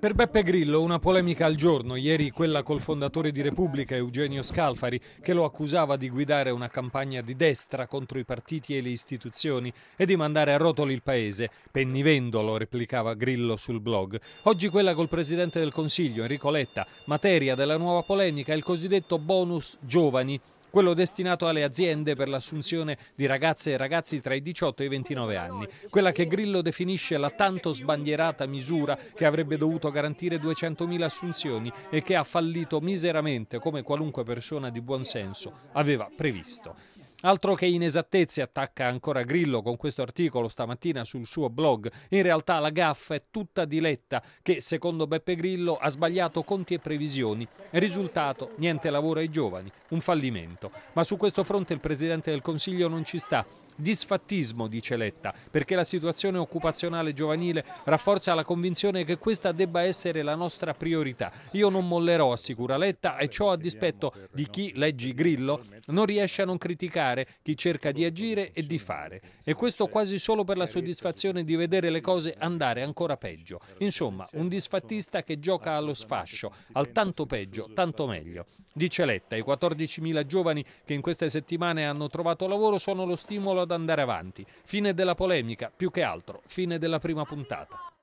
Per Beppe Grillo una polemica al giorno, ieri quella col fondatore di Repubblica Eugenio Scalfari che lo accusava di guidare una campagna di destra contro i partiti e le istituzioni e di mandare a rotoli il paese. Pennivendolo, replicava Grillo sul blog. Oggi quella col presidente del Consiglio Enrico Letta, materia della nuova polemica, è il cosiddetto bonus giovani quello destinato alle aziende per l'assunzione di ragazze e ragazzi tra i 18 e i 29 anni, quella che Grillo definisce la tanto sbandierata misura che avrebbe dovuto garantire 200.000 assunzioni e che ha fallito miseramente come qualunque persona di buon senso aveva previsto. Altro che inesattezze attacca ancora Grillo con questo articolo stamattina sul suo blog. In realtà la gaffa è tutta di Letta che secondo Beppe Grillo ha sbagliato conti e previsioni. Risultato niente lavoro ai giovani, un fallimento. Ma su questo fronte il Presidente del Consiglio non ci sta. Disfattismo, dice Letta, perché la situazione occupazionale giovanile rafforza la convinzione che questa debba essere la nostra priorità. Io non mollerò, assicura Letta, e ciò a dispetto di chi, leggi Grillo, non riesce a non criticare giudicare chi cerca di agire e di fare. E questo quasi solo per la soddisfazione di vedere le cose andare ancora peggio. Insomma, un disfattista che gioca allo sfascio, al tanto peggio, tanto meglio. Dice Letta, i 14.000 giovani che in queste settimane hanno trovato lavoro sono lo stimolo ad andare avanti. Fine della polemica, più che altro, fine della prima puntata.